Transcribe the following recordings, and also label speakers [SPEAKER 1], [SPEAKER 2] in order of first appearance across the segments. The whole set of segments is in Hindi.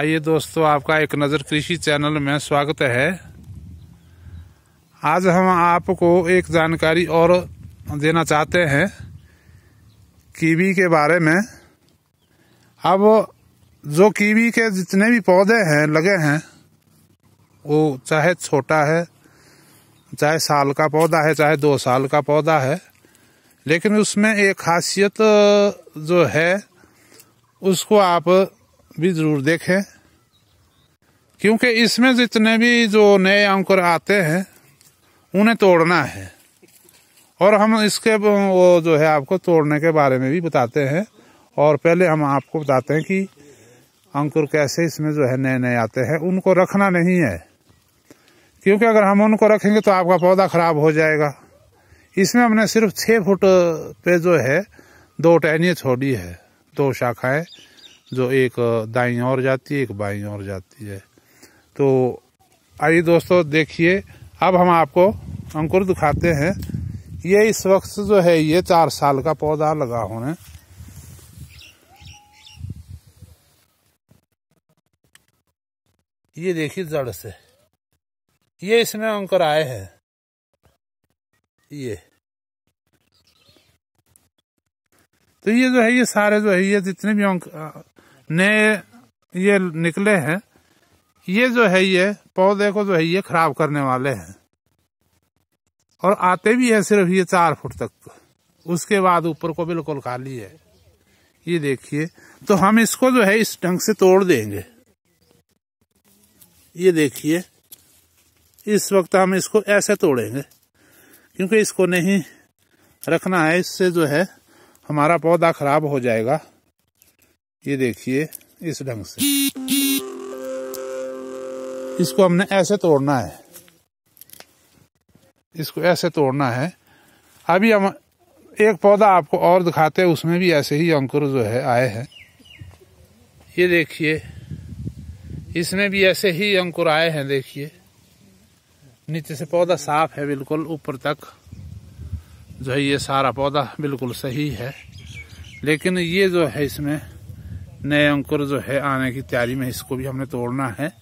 [SPEAKER 1] आइए दोस्तों आपका एक नज़र कृषि चैनल में स्वागत है आज हम आपको एक जानकारी और देना चाहते हैं कीवी के बारे में अब जो कीवी के जितने भी पौधे हैं लगे हैं वो चाहे छोटा है चाहे साल का पौधा है चाहे दो साल का पौधा है लेकिन उसमें एक खासियत जो है उसको आप भी ज़रूर देखें क्योंकि इसमें जितने भी जो नए अंकुर आते हैं उन्हें तोड़ना है और हम इसके वो जो है आपको तोड़ने के बारे में भी बताते हैं और पहले हम आपको बताते हैं कि अंकुर कैसे इसमें जो है नए नए आते हैं उनको रखना नहीं है क्योंकि अगर हम उनको रखेंगे तो आपका पौधा खराब हो जाएगा इसमें हमने सिर्फ छः फुट पे जो है दो टहनियाँ छोड़ी है दो शाखाएं जो एक दाई और जाती है एक बाई और जाती है तो आइए दोस्तों देखिए अब हम आपको अंकुर दिखाते हैं ये इस वक्त जो है ये चार साल का पौधा लगा होने ये देखिए जड़ से ये इसमें अंकुर आए हैं ये तो ये जो है ये सारे जो है ये जितने भी अंक नए ये निकले हैं ये जो है ये पौधे को जो है ये खराब करने वाले हैं और आते भी है सिर्फ ये चार फुट तक उसके बाद ऊपर को बिल्कुल खाली है ये देखिए तो हम इसको जो है इस ढंग से तोड़ देंगे ये देखिए इस वक्त हम इसको ऐसे तोड़ेंगे क्योंकि इसको नहीं रखना है इससे जो है हमारा पौधा खराब हो जाएगा ये देखिए इस ढंग से इसको हमने ऐसे तोड़ना है इसको ऐसे तोड़ना है अभी हम एक पौधा आपको और दिखाते हैं उसमें भी ऐसे ही अंकुर जो है आए हैं ये देखिए इसमें भी ऐसे ही अंकुर आए हैं देखिए नीचे से पौधा साफ है बिल्कुल ऊपर तक जो है ये सारा पौधा बिल्कुल सही है लेकिन ये जो है इसमें नए अंकुर जो है आने की तैयारी में इसको भी हमने तोड़ना है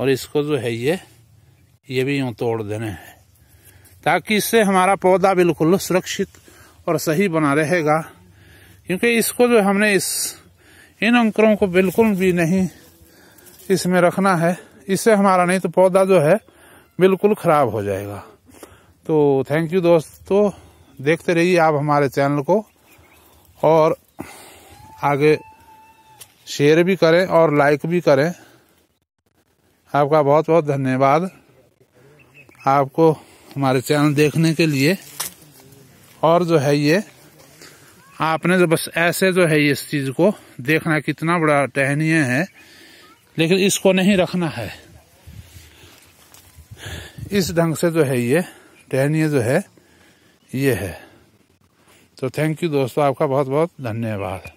[SPEAKER 1] और इसको जो है ये ये भी यूँ तोड़ देने हैं ताकि इससे हमारा पौधा बिल्कुल सुरक्षित और सही बना रहेगा क्योंकि इसको जो हमने इस इन अंकुरों को बिल्कुल भी नहीं इसमें रखना है इससे हमारा नहीं तो पौधा जो है बिल्कुल ख़राब हो जाएगा तो थैंक यू दोस्तों देखते रहिए आप हमारे चैनल को और आगे शेयर भी करें और लाइक भी करें आपका बहुत बहुत धन्यवाद आपको हमारे चैनल देखने के लिए और जो है ये आपने जो बस ऐसे जो है ये इस चीज़ को देखना कितना बड़ा टहनीय है लेकिन इसको नहीं रखना है इस ढंग से जो है ये टहनीय जो है ये है तो थैंक यू दोस्तों आपका बहुत बहुत धन्यवाद